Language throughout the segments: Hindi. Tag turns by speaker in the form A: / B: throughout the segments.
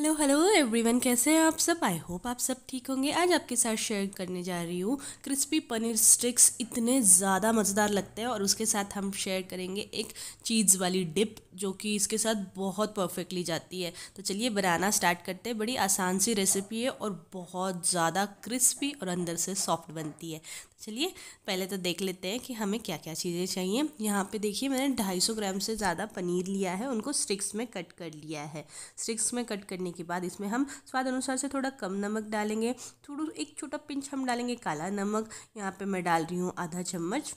A: Hello, hello. एवरीवन कैसे हैं आप सब आई होप आप सब ठीक होंगे आज आपके साथ शेयर करने जा रही हूँ क्रिस्पी पनीर स्टिक्स इतने ज़्यादा मज़ेदार लगते हैं और उसके साथ हम शेयर करेंगे एक चीज़ वाली डिप जो कि इसके साथ बहुत परफेक्टली जाती है तो चलिए बनाना स्टार्ट करते हैं बड़ी आसान सी रेसिपी है और बहुत ज़्यादा क्रिस्पी और अंदर से सॉफ्ट बनती है तो चलिए पहले तो देख लेते हैं कि हमें क्या क्या चीज़ें चाहिए यहाँ पे देखिए मैंने ढाई ग्राम से ज़्यादा पनीर लिया है उनको स्टिक्स में कट कर लिया है स्टिक्स में कट करने के बाद इसमें में हम स्वाद अनुसार से थोड़ा कम नमक डालेंगे थोड़ा एक छोटा पिंच हम डालेंगे काला नमक यहाँ पे मैं डाल रही हूँ आधा चम्मच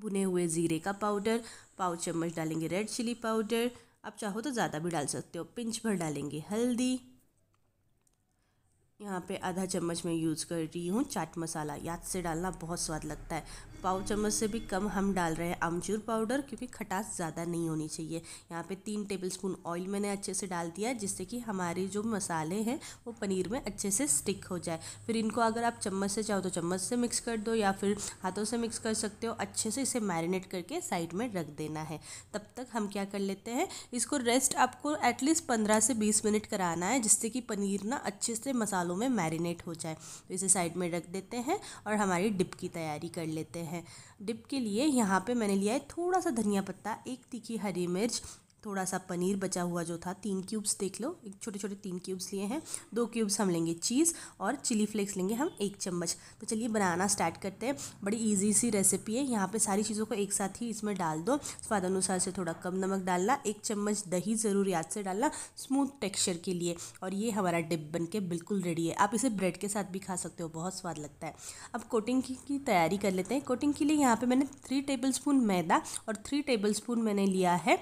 A: भुने हुए ज़ीरे का पाउडर पाव चम्मच डालेंगे रेड चिली पाउडर आप चाहो तो ज़्यादा भी डाल सकते हो पिंच भर डालेंगे हल्दी यहाँ पे आधा चम्मच मैं यूज़ कर रही हूँ चाट मसाला याद से डालना बहुत स्वाद लगता है पाव चम्मच से भी कम हम डाल रहे हैं आमचूर पाउडर क्योंकि खटास ज़्यादा नहीं होनी चाहिए यहाँ पे तीन टेबलस्पून ऑयल मैंने अच्छे से डाल दिया जिससे कि हमारे जो मसाले हैं वो पनीर में अच्छे से स्टिक हो जाए फिर इनको अगर आप चम्मच से चाहो तो चम्मच से मिक्स कर दो या फिर हाथों से मिक्स कर सकते हो अच्छे से इसे मैरिनेट करके साइड में रख देना है तब तक हम क्या कर लेते हैं इसको रेस्ट आपको एटलीस्ट पंद्रह से बीस मिनट कराना है जिससे कि पनीर ना अच्छे से मसालों मसालों में मैरिनेट हो जाए तो इसे साइड में रख देते हैं और हमारी डिप की तैयारी कर लेते हैं डिप के लिए यहाँ पे मैंने लिया है थोड़ा सा धनिया पत्ता एक तीखी हरी मिर्च थोड़ा सा पनीर बचा हुआ जो था तीन क्यूब्स देख लो एक छोटे छोटे तीन क्यूब्स लिए हैं दो क्यूब्स हम लेंगे चीज़ और चिली फ्लेक्स लेंगे हम एक चम्मच तो चलिए बनाना स्टार्ट करते हैं बड़ी ईजी सी रेसिपी है यहाँ पर सारी चीज़ों को एक साथ ही इसमें डाल दो स्वाद अनुसार से थोड़ा कम नमक डालना एक चम्मच दही ज़रूर याद से डालना स्मूथ टेक्स्चर के लिए और ये हमारा डिप बन के बिल्कुल रेडी है आप इसे ब्रेड के साथ भी खा सकते हो बहुत स्वाद लगता है अब कोटिंग की, तैयारी कर लेते हैं कोटिंग के लिए यहाँ पर मैंने थ्री टेबल मैदा और थ्री टेबल मैंने लिया है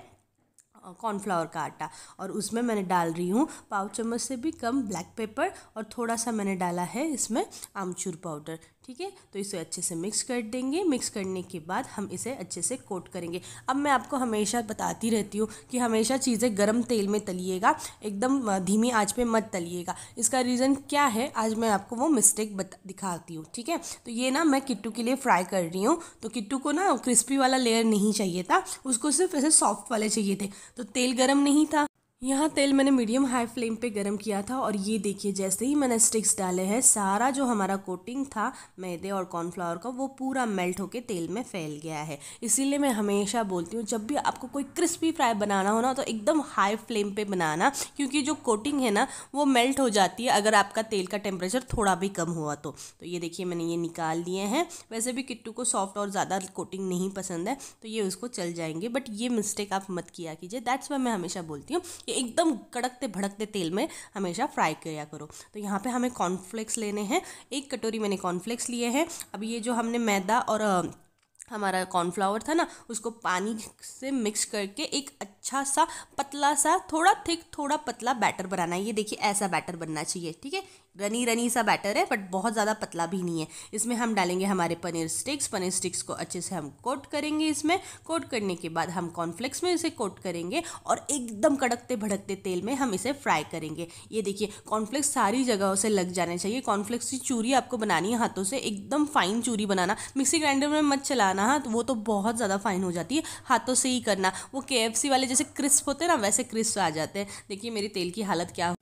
A: कॉर्नफ्लावर का आटा और उसमें मैंने डाल रही हूँ पाव चम्मच से भी कम ब्लैक पेपर और थोड़ा सा मैंने डाला है इसमें आमचूर पाउडर ठीक है तो इसे अच्छे से मिक्स कर देंगे मिक्स करने के बाद हम इसे अच्छे से कोट करेंगे अब मैं आपको हमेशा बताती रहती हूँ कि हमेशा चीज़ें गर्म तेल में तलिएगा एकदम धीमी आँच पे मत तलिएगा इसका रीज़न क्या है आज मैं आपको वो मिस्टेक बता दिखाती हूँ ठीक है तो ये ना मैं किट्टू के लिए फ्राई कर रही हूँ तो किट्टू को ना क्रिस्पी वाला लेयर नहीं चाहिए था उसको सिर्फ ऐसे सॉफ्ट वाले चाहिए थे तो तेल गर्म नहीं था यहाँ तेल मैंने मीडियम हाई फ्लेम पे गरम किया था और ये देखिए जैसे ही मैंने स्टिक्स डाले हैं सारा जो हमारा कोटिंग था मैदे और कॉर्नफ्लावर का वो पूरा मेल्ट होके तेल में फैल गया है इसीलिए मैं हमेशा बोलती हूँ जब भी आपको कोई क्रिस्पी फ्राई बनाना हो ना तो एकदम हाई फ्लेम पे बनाना क्योंकि जो कोटिंग है ना वो मेल्ट हो जाती है अगर आपका तेल का टेम्परेचर थोड़ा भी कम हुआ तो, तो ये देखिए मैंने ये निकाल दिए हैं वैसे भी किट्टू को सॉफ्ट और ज़्यादा कोटिंग नहीं पसंद है तो ये उसको चल जाएंगे बट ये मिस्टेक आप मत किया कीजिए दैट्स वाई मैं हमेशा बोलती हूँ कि एकदम कड़कते भड़कते तेल में हमेशा फ्राई किया करो तो यहाँ पे हमें कॉर्नफ्लेक्स लेने हैं एक कटोरी मैंने कॉर्नफ्लेक्स लिए हैं अब ये जो हमने मैदा और हमारा कॉर्नफ्लावर था ना उसको पानी से मिक्स करके एक अच्छा सा पतला सा थोड़ा थिक थोड़ा पतला बैटर बनाना है ये देखिए ऐसा बैटर बनना चाहिए ठीक है रनी रनी सा बैटर है बट बहुत ज़्यादा पतला भी नहीं है इसमें हम डालेंगे हमारे पनीर स्टिक्स पनीर स्टिक्स को अच्छे से हम कोट करेंगे इसमें कोट करने के बाद हम कॉर्नफ्लेक्स में इसे कोट करेंगे और एकदम कड़कते भड़कते तेल में हम इसे फ्राई करेंगे ये देखिए कॉर्नफ्लेक्स सारी जगहों से लग जाने चाहिए कॉर्नफ्लेक्स की चूरी आपको बनानी है हाथों से एकदम फाइन चूरी बनाना मिक्सी ग्राइंडर में मत चलाना हाँ तो वो तो बहुत ज़्यादा फाइन हो जाती है हाथों से ही करना वो के वाले जैसे क्रिस्प होते हैं ना वैसे क्रिस्प आ जाते हैं देखिए मेरी तेल की हालत क्या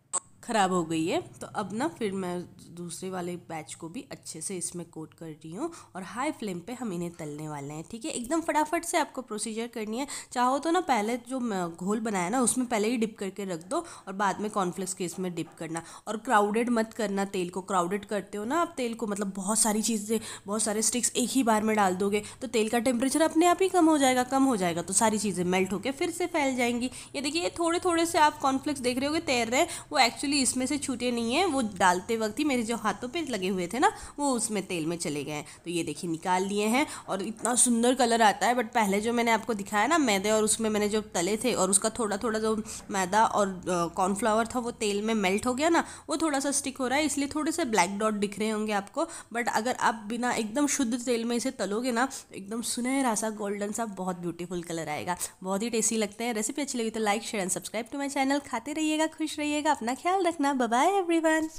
A: ख़राब हो गई है तो अब ना फिर मैं दूसरे वाले बैच को भी अच्छे से इसमें कोट कर रही हूँ और हाई फ्लेम पे हम इन्हें तलने वाले हैं ठीक है एकदम फटाफट से आपको प्रोसीजर करनी है चाहो तो ना पहले जो घोल बनाया ना उसमें पहले ही डिप करके रख दो और बाद में कॉर्नफ्लेक्स के इसमें डिप करना और क्राउडेड मत करना तेल को क्राउडेड करते हो ना आप तेल को मतलब बहुत सारी चीज़ें बहुत सारे स्टिक्स एक ही बार में डाल दोगे तो तेल का टेम्परेचर अपने आप ही कम हो जाएगा कम हो जाएगा तो सारी चीज़ें मेल्ट होकर फिर से फैल जाएंगी ये देखिए थोड़े थोड़े से आप कॉर्नफ्लेक्स देख रहे हो तैर रहे हैं वो एक्चुअली भी इसमें से छूटे नहीं हैं वो डालते वक्त ही मेरे जो हाथों पे लगे हुए थे ना वो उसमें तेल में चले गए तो ये देखिए निकाल लिए हैं और इतना सुंदर कलर आता है बट पहले जो मैंने आपको दिखाया ना मैदे और उसमें मैंने जो तले थे और उसका थोड़ा थोड़ा जो मैदा और कॉर्नफ्लावर था वो तेल में मेल्ट हो गया ना वो थोड़ा सा स्टिक हो रहा है इसलिए थोड़े से ब्लैक डॉट दिख रहे होंगे आपको बट अगर आप बिना एकदम शुद्ध तेल में इसे तलोगे ना तो एकदम सुनहरा सा गोल्डन सा बहुत ब्यूटीफुल कलर आएगा बहुत ही टेस्टी लगते हैं रेसिपी अच्छी लगी तो like share and subscribe to my channel खाते रहिएगा खुश रहिएगा अपना ख्याल Lakna. Bye bye everyone.